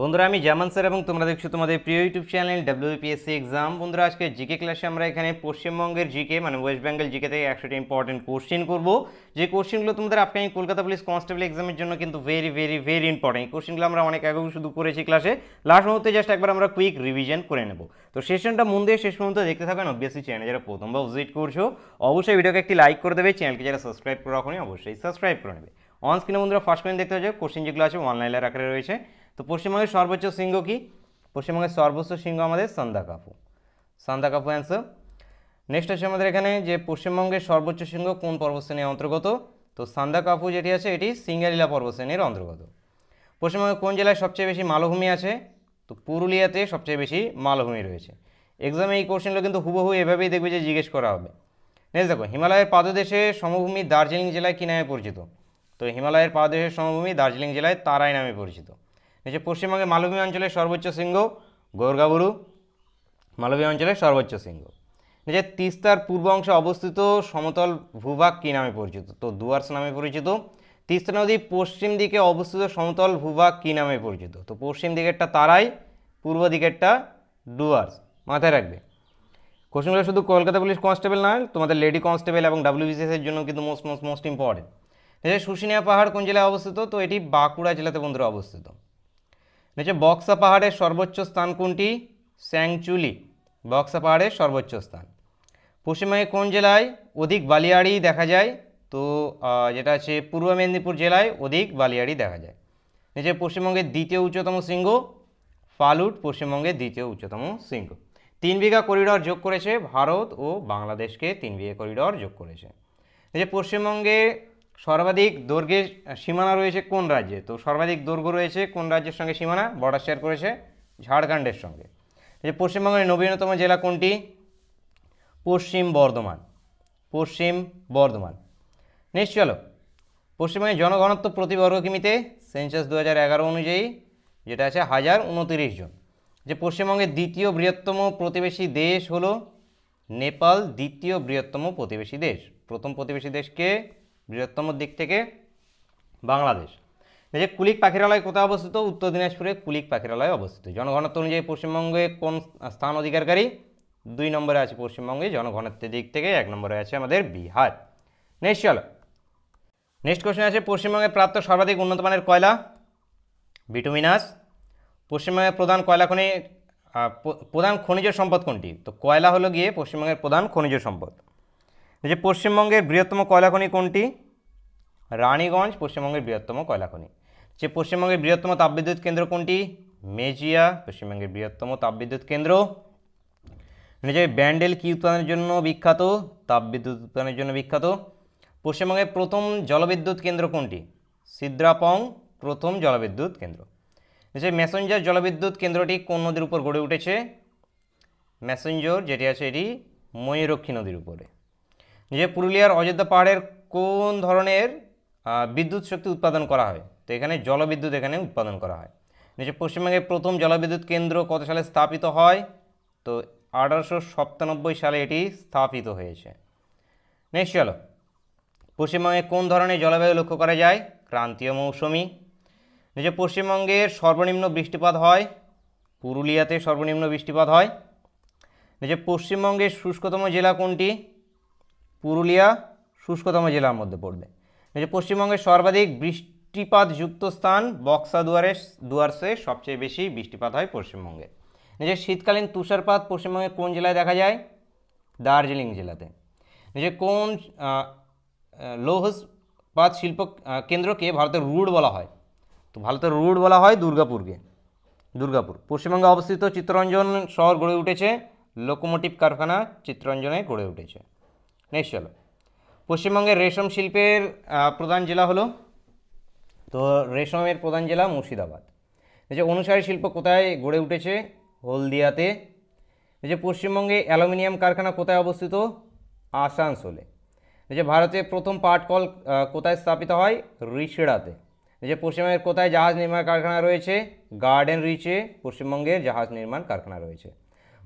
বন্ধুরা আমি জামান স্যার এবং তোমরা দেখছো তোমাদের প্রিয় ইউটিউব চ্যানেল ডাব্লিউপিএসসি এক্সাম বন্ধুরা আজকে জিকে ক্লাসে আমরা এখানে পশ্চিমবঙ্গের জিকে মানে ওয়েস্ট বেঙ্গল জিকে থেকে একশোটা ইম্পর্টেন্ট কোশ্চেন করবো যে কোশ্চেনগুলো তোমাদের আপকামিং কলকাতা পুলিশ কনস্টেবল এক্সামের জন্য কিন্তু ভেরি ভেরি ভেরি ইম্পর্টেন্ট এই কোশ্চেনগুলো আমরা অনেক আগেও শুধু করেছি ক্লাসে লাস্ট মুহূর্তে জাস্ট একবার আমরা কুইক রিভিশন করে নেব তো সেশনটা মন দিয়ে শেষ পর্যন্ত দেখতে থাকবেন অবভিয়াসলি চ্যানেল যারা প্রথমবার ভিজিট করছো অবশ্যই ভিডিওকে একটি লাইক করে দেবে চ্যানেলকে যারা সাবস্ক্রাইব করে রাখুন অবশ্যই সাবস্ক্রাইব করে নেবে অন স্ক্রিনে বন্ধুরা ফার্স্ট কোয়েন দেখতে পাচ্ছ কোশ্চেন যেগুলো আছে অনলাইনে রাখা রয়েছে তো পশ্চিমবঙ্গের সর্বোচ্চ সিংহ কি পশ্চিমবঙ্গের সর্বোচ্চ সিংহ আমাদের সন্ধ্যা কাপু সন্ধ্যা কাপু অ্যান্সার নেক্সট আছে আমাদের এখানে যে পশ্চিমবঙ্গের সর্বোচ্চ সিংহ কোন পর্বশ্রেণীর অন্তর্গত তো সান্দা কাপু যেটি আছে এটি সিঙ্গালীলা পর্বশ্রেণীর অন্তর্গত পশ্চিমবঙ্গের কোন জেলায় সবচেয়ে বেশি মালভূমি আছে তো পুরুলিয়াতে সবচেয়ে বেশি মালভূমি রয়েছে এক্সামে এই কোশ্চেনগুলো কিন্তু হুবহু এভাবেই দেখবে যে জিজ্ঞেস করা হবে নেক্সট দেখো হিমালয়ের পাদদেশে সমভূমি দার্জিলিং জেলায় কী নামে পরিচিত তো হিমালয়ের পাদদেশের সমভূমি দার্জিলিং জেলায় তারাই নামে পরিচিত হচ্ছে পশ্চিমবঙ্গের মালভূমি অঞ্চলের সর্বোচ্চ শৃঙ্গ গোর্গাবুরু মালভূমি অঞ্চলের সর্বোচ্চ সিংহ যে তিস্তার পূর্ব অংশে অবস্থিত সমতল ভূভাগ কী নামে পরিচিত তো ডুয়ার্স নামে পরিচিত তিস্তা নদী পশ্চিম দিকে অবস্থিত সমতল ভূভাগ কী নামে পরিচিত তো পশ্চিম দিকেরটা তারাই পূর্ব দিকেরটা ডুয়ার্স মাথায় রাখবে কোশ্চেনগুলো শুধু কলকাতা পুলিশ কনস্টেবল নয় তোমাদের লেডি কনস্টেবল এবং ডাব্লিউবিসিএসের জন্য কিন্তু মোস্ট মোস্ট মোস্ট ইম্পর্টেন্ট যে শুশিনিয়া পাহাড় কোন জেলায় অবস্থিত তো এটি বাঁকুড়া জেলাতে বন্ধুরা অবস্থিত নিচে বক্সা পাহাড়ের সর্বোচ্চ স্থান কোনটি স্যাংচুলি বক্সা পাহাড়ের সর্বোচ্চ স্থান পশ্চিমবঙ্গে কোন জেলায় অধিক বালিয়াড়ি দেখা যায় তো যেটা আছে পূর্ব মেদিনীপুর জেলায় অধিক বালিয়াড়ি দেখা যায় নিচে পশ্চিমবঙ্গের দ্বিতীয় উচ্চতম শৃঙ্গ ফালুট পশ্চিমবঙ্গের দ্বিতীয় উচ্চতম শৃঙ্গ তিন বিঘা করিডর যোগ করেছে ভারত ও বাংলাদেশকে তিন বিঘা করিডর যোগ করেছে যে পশ্চিমবঙ্গে সর্বাধিক দৈর্ঘ্যের সীমানা রয়েছে কোন রাজ্যে তো সর্বাধিক দৈর্ঘ্য রয়েছে কোন রাজ্যের সঙ্গে সীমানা বর্ডার শেয়ার করেছে ঝাড়খণ্ডের সঙ্গে যে পশ্চিমবঙ্গের নবীনতম জেলা কোনটি পশ্চিম বর্ধমান পশ্চিম বর্ধমান নেক্সট চলো পশ্চিমবঙ্গের জনগণত্ব প্রতি বর্গ কিমিতে সেন্সাস দু অনুযায়ী যেটা আছে হাজার উনতিরিশ জন যে পশ্চিমবঙ্গের দ্বিতীয় বৃহত্তম প্রতিবেশী দেশ হলো নেপাল দ্বিতীয় বৃহত্তম প্রতিবেশী দেশ প্রথম প্রতিবেশী দেশকে বৃহত্তম দিক থেকে বাংলাদেশ যে কুলিক পাখিরালয় কোথায় অবস্থিত উত্তর দিনাজপুরে কুলিক পাখিরালয় অবস্থিত জনঘনত্ব অনুযায়ী পশ্চিমবঙ্গে কোন স্থান অধিকারকারী দুই নম্বরে আছে পশ্চিমবঙ্গে জনঘনত্বের দিক থেকে এক নম্বরে আছে আমাদের বিহার নেক্সট চলো নেক্সট কোশ্চেন আছে পশ্চিমবঙ্গে প্রাপ্ত সর্বাধিক উন্নত মানের কয়লা বিটুমিনাস পশ্চিমবঙ্গের প্রধান কয়লা খনি প্রধান খনিজ সম্পদ কোনটি তো কয়লা হলো গিয়ে পশ্চিমবঙ্গের প্রধান খনিজ সম্পদ যে পশ্চিমবঙ্গের বৃহত্তম খনি কোনটি রানীগঞ্জ পশ্চিমবঙ্গের বৃহত্তম খনি যে পশ্চিমবঙ্গের বৃহত্তম তাপবিদ্যুৎ কেন্দ্র কোনটি মেজিয়া পশ্চিমবঙ্গের বৃহত্তম তাপবিদ্যুৎ কেন্দ্র নিজের ব্যান্ডেল কি উৎপাদনের জন্য বিখ্যাত তাপবিদ্যুৎ উৎপাদনের জন্য বিখ্যাত পশ্চিমবঙ্গের প্রথম জলবিদ্যুৎ কেন্দ্র কোনটি সিদ্রাপং প্রথম জলবিদ্যুৎ কেন্দ্র যে ম্যাসেঞ্জার জলবিদ্যুৎ কেন্দ্রটি কোন নদীর উপর গড়ে উঠেছে ম্যাসেঞ্জর যেটি আছে এটি ময়ূরক্ষী নদীর উপরে যে পুরুলিয়ার অযোধ্যা পাহাড়ের কোন ধরনের বিদ্যুৎ শক্তি উৎপাদন করা হয় তো এখানে জলবিদ্যুৎ এখানে উৎপাদন করা হয় নিচে পশ্চিমবঙ্গের প্রথম জলবিদ্যুৎ কেন্দ্র কত সালে স্থাপিত হয় তো আঠারোশো সপ্তানব্বই সালে এটি স্থাপিত হয়েছে নেক্সট চলো পশ্চিমবঙ্গে কোন ধরনের জলবায়ু লক্ষ্য করা যায় ক্রান্তীয় মৌসুমি নিচে পশ্চিমবঙ্গের সর্বনিম্ন বৃষ্টিপাত হয় পুরুলিয়াতে সর্বনিম্ন বৃষ্টিপাত হয় নিচে পশ্চিমবঙ্গের শুষ্কতম জেলা কোনটি পুরুলিয়া শুষ্কতম জেলার মধ্যে পড়বে যে পশ্চিমবঙ্গের সর্বাধিক বৃষ্টিপাতযুক্ত স্থান বক্সা দুয়ারে দুয়ারসে সবচেয়ে বেশি বৃষ্টিপাত হয় পশ্চিমবঙ্গে যে শীতকালীন তুষারপাত পশ্চিমবঙ্গে কোন জেলায় দেখা যায় দার্জিলিং জেলাতে যে কোন লৌহপাত শিল্প কেন্দ্রকে ভারতের রুড বলা হয় তো ভারতের রুড বলা হয় দুর্গাপুরকে দুর্গাপুর পশ্চিমবঙ্গে অবস্থিত চিত্তরঞ্জন শহর গড়ে উঠেছে লোকোমোটিভ কারখানা চিত্তরঞ্জনে গড়ে উঠেছে নেক্সট চলো পশ্চিমবঙ্গের রেশম শিল্পের প্রধান জেলা হলো তো রেশমের প্রধান জেলা মুর্শিদাবাদ যে অনুসারী শিল্প কোথায় গড়ে উঠেছে হলদিয়াতে যে পশ্চিমবঙ্গে অ্যালুমিনিয়াম কারখানা কোথায় অবস্থিত আসানসোলে যে ভারতে প্রথম পাটকল কোথায় স্থাপিত হয় রিষড়াতে যে পশ্চিমবঙ্গের কোথায় জাহাজ নির্মাণ কারখানা রয়েছে গার্ডেন রিচে পশ্চিমবঙ্গের জাহাজ নির্মাণ কারখানা রয়েছে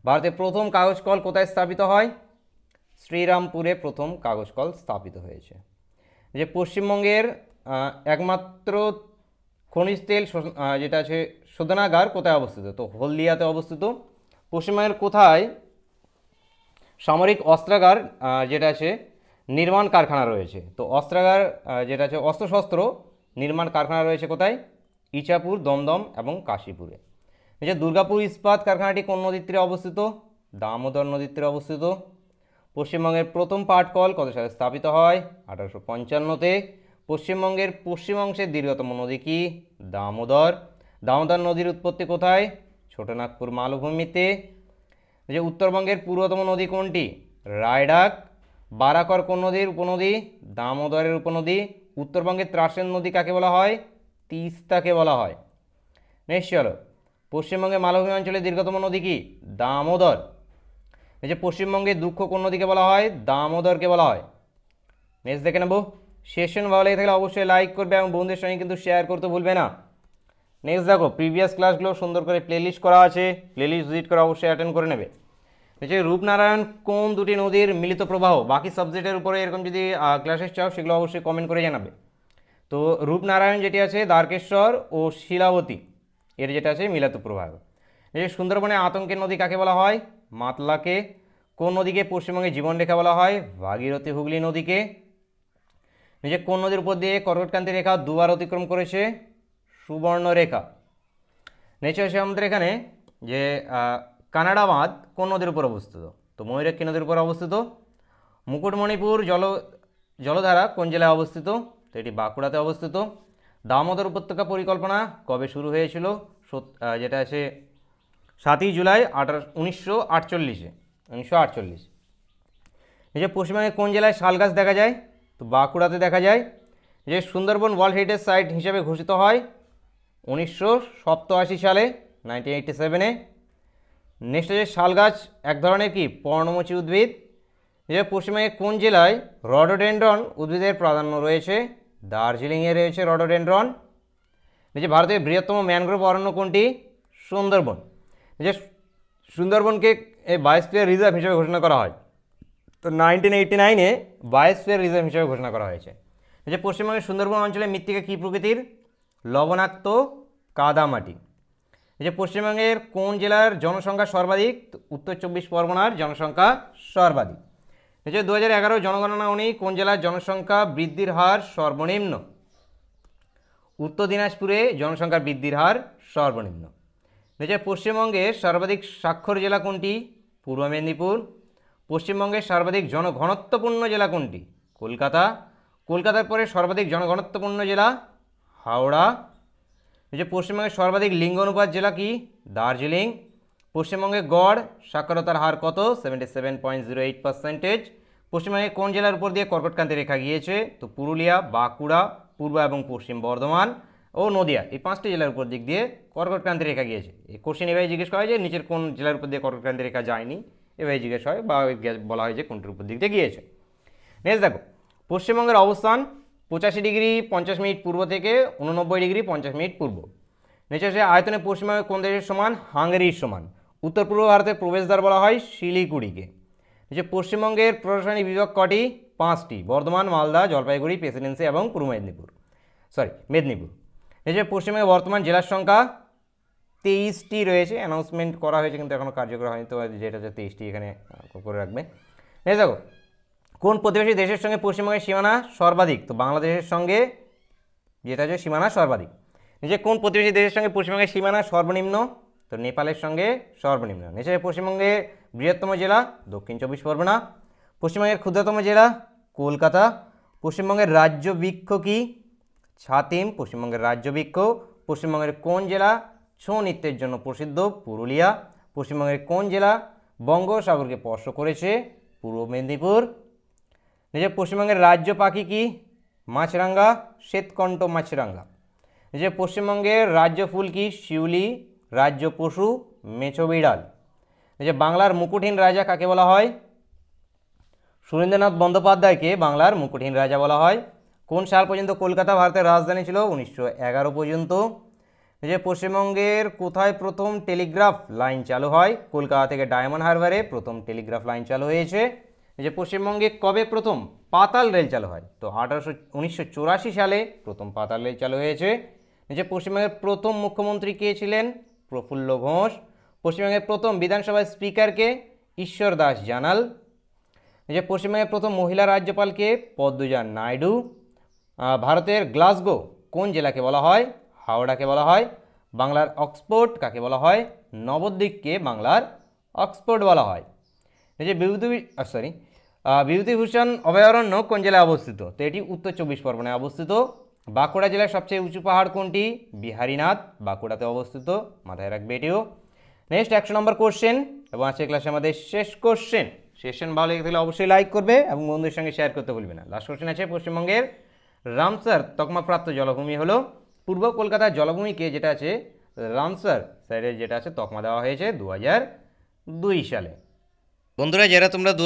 ভারতে প্রথম কাগজ কল কোথায় স্থাপিত হয় শ্রীরামপুরে প্রথম কাগজ কল স্থাপিত হয়েছে যে পশ্চিমবঙ্গের একমাত্র খনিজ তেল যেটা আছে শোধনাগার কোথায় অবস্থিত তো হলদিয়াতে অবস্থিত পশ্চিমবঙ্গের কোথায় সামরিক অস্ত্রাগার যেটা আছে নির্মাণ কারখানা রয়েছে তো অস্ত্রাগার যেটা আছে অস্ত্রশস্ত্র নির্মাণ কারখানা রয়েছে কোথায় ইচাপুর দমদম এবং কাশীপুরে যে দুর্গাপুর ইস্পাত কারখানাটি কোন নদীর তীরে অবস্থিত দামোদর নদীর তীরে অবস্থিত পশ্চিমবঙ্গের প্রথম পাটকল কত সালে স্থাপিত হয় আঠারোশো পঞ্চান্নতে পশ্চিমবঙ্গের পশ্চিম অংশের দীর্ঘতম নদী কি দামোদর দামোদর নদীর উৎপত্তি কোথায় ছোটনাগপুর মালভূমিতে যে উত্তরবঙ্গের পূর্বতম নদী কোনটি রায়ডাক বারাকর কোন নদীর উপনদী দামোদরের উপনদী উত্তরবঙ্গের ত্রাসেন নদী কাকে বলা হয় তিস্তাকে বলা হয় নিশ্চয় চলো পশ্চিমবঙ্গের মালভূমি অঞ্চলের দীর্ঘতম নদী কি দামোদর এই যে পশ্চিমবঙ্গে দুঃখ কোন দিকে বলা হয় দামোদরকে বলা হয় নেক্সট দেখে নেবো সেশন ভালো লেগে থাকলে অবশ্যই লাইক করবে এবং বন্ধুদের সঙ্গে কিন্তু শেয়ার করতে ভুলবে না নেক্সট দেখো প্রিভিয়াস ক্লাসগুলো সুন্দর করে প্লেলিস্ট করা আছে প্লেলিস্ট ভিজিট করে অবশ্যই অ্যাটেন্ড করে নেবে যে রূপনারায়ণ কোন দুটি নদীর মিলিত প্রবাহ বাকি সাবজেক্টের উপরে এরকম যদি ক্লাসেস চাও সেগুলো অবশ্যই কমেন্ট করে জানাবে তো রূপনারায়ণ যেটি আছে দ্বারকেশ্বর ও শিলাবতী এর যেটা আছে মিলিত প্রবাহ যে সুন্দরবনে আতঙ্কের নদী কাকে বলা হয় মাতলাকে কোন নদীকে পশ্চিমবঙ্গে জীবনরেখা বলা হয় ভাগীরথী হুগলি নদীকে নিজে কোন নদীর উপর দিয়ে কর্কটকান্তি রেখা দুবার অতিক্রম করেছে সুবর্ণরেখা নেচে আসে আমাদের এখানে যে কানাডা বাঁধ কোন নদীর উপর অবস্থিত তো ময়ূরাক্ষী নদীর উপর অবস্থিত মুকুটমণিপুর জল জলধারা কোন জেলায় অবস্থিত তো এটি বাঁকুড়াতে অবস্থিত দামোদর উপত্যকা পরিকল্পনা কবে শুরু হয়েছিল যেটা আছে সাতই জুলাই আঠারো উনিশশো আটচল্লিশে উনিশশো আটচল্লিশ যে পশ্চিমবঙ্গে কোন জেলায় শাল গাছ দেখা যায় তো বাঁকুড়াতে দেখা যায় যে সুন্দরবন ওয়ার্ল্ড হেরিটেজ সাইট হিসেবে ঘোষিত হয় উনিশশো সালে নাইনটিন এইটটি সেভেনে নেক্সট যে শাল গাছ এক ধরনের কি পর্ণমোচী উদ্ভিদ যে পশ্চিমবঙ্গের কোন জেলায় রডোডেন্ড্রন উদ্ভিদের প্রাধান্য রয়েছে দার্জিলিংয়ে রয়েছে রডোডেন্ড্রন যে ভারতের বৃহত্তম ম্যানগ্রোভ অরণ্য কোনটি সুন্দরবন যে সুন্দরবনকে এই বায়োস্ফিয়ার রিজার্ভ হিসেবে ঘোষণা করা হয় তো নাইনটিন এইটি নাইনে বায়োস্ফিয়ার রিজার্ভ হিসেবে ঘোষণা করা হয়েছে যে পশ্চিমবঙ্গের সুন্দরবন অঞ্চলে মৃত্তিকা কী প্রকৃতির লবণাক্ত কাদামাটি যে পশ্চিমবঙ্গের কোন জেলার জনসংখ্যা সর্বাধিক উত্তর চব্বিশ পরগনার জনসংখ্যা সর্বাধিক যে দু হাজার এগারো জনগণনা অনুযায়ী কোন জেলার জনসংখ্যা বৃদ্ধির হার সর্বনিম্ন উত্তর দিনাজপুরে জনসংখ্যা বৃদ্ধির হার সর্বনিম্ন বলছে পশ্চিমবঙ্গের সর্বাধিক স্বাক্ষর জেলা কোনটি পূর্ব মেদিনীপুর পশ্চিমবঙ্গের সর্বাধিক জনঘনত্বপূর্ণ জেলা কোনটি কলকাতা কলকাতার পরে সর্বাধিক জনঘনত্বপূর্ণ জেলা হাওড়া যে পশ্চিমবঙ্গের সর্বাধিক লিঙ্গ অনুপাত জেলা কি দার্জিলিং পশ্চিমবঙ্গে গড় সাক্ষরতার হার কত seventy seven point zero eight percentage পশ্চিমবঙ্গে কোন জেলার উপর দিয়ে কর্কটকান্তি রেখা গিয়েছে তো পুরুলিয়া বাঁকুড়া পূর্ব এবং পশ্চিম বর্ধমান ও নদিয়া এই পাঁচটি জেলার উপর দিক দিয়ে কর্কটক্রান্তি রেখা গিয়েছে এই কোশ্চেন এভাবে জিজ্ঞেস করা হয় যে নিচের কোন জেলার উপর দিয়ে কর্কটক্রান্তি রেখা যায়নি এভাবে জিজ্ঞেস হয় বা বলা হয় যে কোনটির উপর দিক দিয়ে গিয়েছে নেক্সট দেখো পশ্চিমবঙ্গের অবস্থান পঁচাশি ডিগ্রি পঞ্চাশ মিনিট পূর্ব থেকে উননব্বই ডিগ্রি পঞ্চাশ মিনিট পূর্ব নিচে আছে আয়তনে পশ্চিমবঙ্গের কোন দেশের সমান হাঙ্গেরির সমান উত্তর পূর্ব ভারতের প্রবেশদ্বার বলা হয় শিলিগুড়িকে নিচে পশ্চিমবঙ্গের প্রশাসনিক বিভাগ কটি পাঁচটি বর্ধমান মালদা জলপাইগুড়ি প্রেসিডেন্সি এবং পূর্ব মেদিনীপুর সরি মেদিনীপুর এই পশ্চিমবঙ্গে বর্তমান জেলার সংখ্যা তেইশটি রয়েছে অ্যানাউন্সমেন্ট করা হয়েছে কিন্তু এখনও কার্যকর হয়নি তো যেটা হচ্ছে তেইশটি এখানে করে রাখবে এই দেখো কোন প্রতিবেশী দেশের সঙ্গে পশ্চিমবঙ্গের সীমানা সর্বাধিক তো বাংলাদেশের সঙ্গে যেটা হচ্ছে সীমানা সর্বাধিক নিচে কোন প্রতিবেশী দেশের সঙ্গে পশ্চিমবঙ্গের সীমানা সর্বনিম্ন তো নেপালের সঙ্গে সর্বনিম্ন নিচে পশ্চিমবঙ্গের বৃহত্তম জেলা দক্ষিণ চব্বিশ পরগনা পশ্চিমবঙ্গের ক্ষুদ্রতম জেলা কলকাতা পশ্চিমবঙ্গের রাজ্য বৃক্ষ কী ছাতিম পশ্চিমবঙ্গের রাজ্য বৃক্ষ পশ্চিমবঙ্গের কোন জেলা ছৌ নৃত্যের জন্য প্রসিদ্ধ পুরুলিয়া পশ্চিমবঙ্গের কোন জেলা বঙ্গোসাগরকে স্পর্শ করেছে পূর্ব মেদিনীপুর নিজের পশ্চিমবঙ্গের রাজ্য পাখি কি মাছরাঙ্গা শ্বেতকণ্ঠ মাছরাঙ্গা নিজের পশ্চিমবঙ্গের রাজ্য ফুল কি শিউলি রাজ্য পশু মেছো বিড়াল নিজের বাংলার মুকুটহীন রাজা কাকে বলা হয় সুরেন্দ্রনাথ বন্দ্যোপাধ্যায়কে বাংলার মুকুটহীন রাজা বলা হয় কোন সাল পর্যন্ত কলকাতা ভারতের রাজধানী ছিল উনিশশো পর্যন্ত যে পশ্চিমবঙ্গের কোথায় প্রথম টেলিগ্রাফ লাইন চালু হয় কলকাতা থেকে ডায়মন্ড হারবারে প্রথম টেলিগ্রাফ লাইন চালু হয়েছে যে পশ্চিমবঙ্গে কবে প্রথম পাতাল রেল চালু হয় তো আঠারোশো উনিশশো সালে প্রথম পাতাল রেল চালু হয়েছে যে পশ্চিমবঙ্গের প্রথম মুখ্যমন্ত্রী কে ছিলেন প্রফুল্ল ঘোষ পশ্চিমবঙ্গের প্রথম বিধানসভার স্পিকারকে ঈশ্বর দাস জানাল যে পশ্চিমবঙ্গের প্রথম মহিলা রাজ্যপালকে পদ্মজা নাইডু ভারতের গ্লাসগো কোন জেলাকে বলা হয় হাওড়াকে বলা হয় বাংলার অক্সফোর্ড কাকে বলা হয় নবদ্বীপকে বাংলার অক্সফোর্ড বলা হয় এই যে বিভূতি সরি বিভূতিভূষণ অভয়ারণ্য কোন জেলায় অবস্থিত তো এটি উত্তর চব্বিশ পরগনায় অবস্থিত বাঁকুড়া জেলার সবচেয়ে উঁচু পাহাড় কোনটি বিহারীনাথ বাঁকুড়াতে অবস্থিত মাথায় রাখবে এটিও নেক্সট একশো নম্বর কোশ্চেন এবং আজকে ক্লাসে আমাদের শেষ কোশ্চেন শেষ ভালো লেগে থাকলে অবশ্যই লাইক করবে এবং বন্ধুদের সঙ্গে শেয়ার করতে বলবে না লাস্ট কোশ্চেন আছে পশ্চিমবঙ্গের রামসার তকমাপ্রাপ্ত জলাভূমি হলো পূর্ব কলকাতার জলভূমিকে যেটা আছে রামসার সাইডে যেটা আছে তকমা দেওয়া হয়েছে দু সালে বন্ধুরা যারা তোমরা দু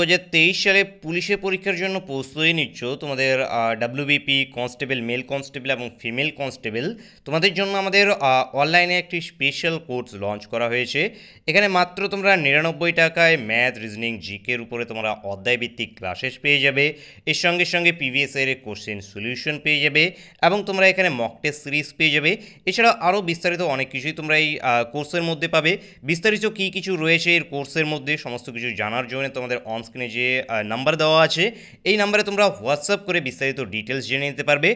সালে পুলিশের পরীক্ষার জন্য প্রস্তুতি নিচ্ছ তোমাদের ডাব্লিউবিপি কনস্টেবল মেল কনস্টেবল এবং ফিমেল কনস্টেবল তোমাদের জন্য আমাদের অনলাইনে একটি স্পেশাল কোর্স লঞ্চ করা হয়েছে এখানে মাত্র তোমরা নিরানব্বই টাকায় ম্যাথ রিজনিং জিকের উপরে তোমরা অধ্যায়ভিত্তিক ক্লাসেস পেয়ে যাবে এর সঙ্গে সঙ্গে পিভিএসের কোশ্চেন সলিউশন পেয়ে যাবে এবং তোমরা এখানে মক টেস্ট সিরিজ পেয়ে যাবে এছাড়া আরও বিস্তারিত অনেক কিছুই তোমরা এই কোর্সের মধ্যে পাবে বিস্তারিত কী কিছু রয়েছে এর কোর্সের মধ্যে সমস্ত কিছু জানার জানার জন্য তোমাদের অনস্ক্রিনে যে নাম্বার দেওয়া আছে এই নাম্বারে তোমরা হোয়াটসঅ্যাপ করে বিস্তারিত ডিটেলস জেনে নিতে পারবে